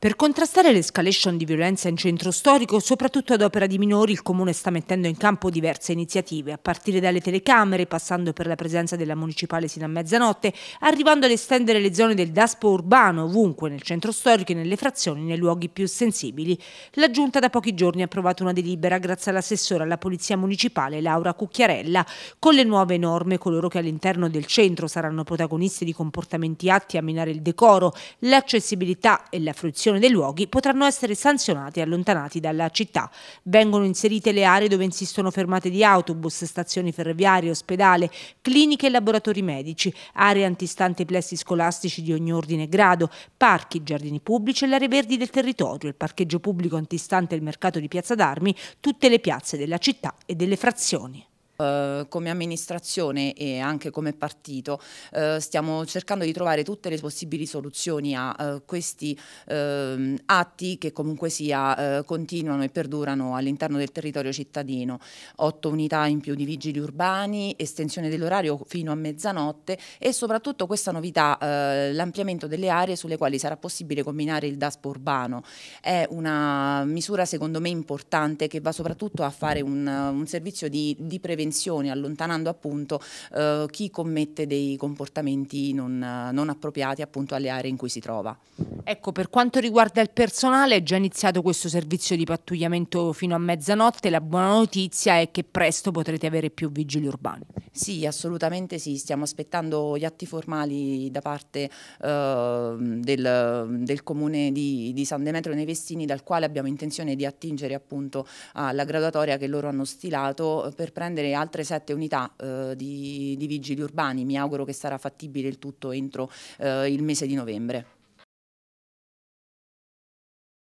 Per contrastare l'escalation di violenza in centro storico, soprattutto ad opera di minori, il Comune sta mettendo in campo diverse iniziative, a partire dalle telecamere, passando per la presenza della municipale sino a mezzanotte, arrivando ad estendere le zone del daspo urbano ovunque nel centro storico e nelle frazioni, nei luoghi più sensibili. La Giunta da pochi giorni ha approvato una delibera grazie all'assessore alla Polizia Municipale Laura Cucchiarella. Con le nuove norme, coloro che all'interno del centro saranno protagonisti di comportamenti atti a minare il decoro, l'accessibilità e la fruizione descrizione dei luoghi potranno essere sanzionati e allontanati dalla città. Vengono inserite le aree dove insistono fermate di autobus, stazioni ferroviarie, ospedale, cliniche e laboratori medici, aree antistanti i plessi scolastici di ogni ordine e grado, parchi, giardini pubblici e le aree verdi del territorio, il parcheggio pubblico antistante il mercato di Piazza d'Armi, tutte le piazze della città e delle frazioni. Eh, come amministrazione e anche come partito eh, stiamo cercando di trovare tutte le possibili soluzioni a eh, questi ehm, atti che comunque sia eh, continuano e perdurano all'interno del territorio cittadino. Otto unità in più di vigili urbani, estensione dell'orario fino a mezzanotte e soprattutto questa novità, eh, l'ampliamento delle aree sulle quali sarà possibile combinare il DASPO urbano. È una misura secondo me importante che va soprattutto a fare un, un servizio di, di prevenzione tensioni, allontanando appunto eh, chi commette dei comportamenti non, non appropriati appunto alle aree in cui si trova. Ecco, per quanto riguarda il personale, è già iniziato questo servizio di pattugliamento fino a mezzanotte. La buona notizia è che presto potrete avere più vigili urbani. Sì, assolutamente sì. Stiamo aspettando gli atti formali da parte eh, del, del, comune di, di San Demetrio nei Vestini, dal quale abbiamo intenzione di attingere appunto alla graduatoria che loro hanno stilato eh, per prendere altre sette unità eh, di, di vigili urbani. Mi auguro che sarà fattibile il tutto entro eh, il mese di novembre.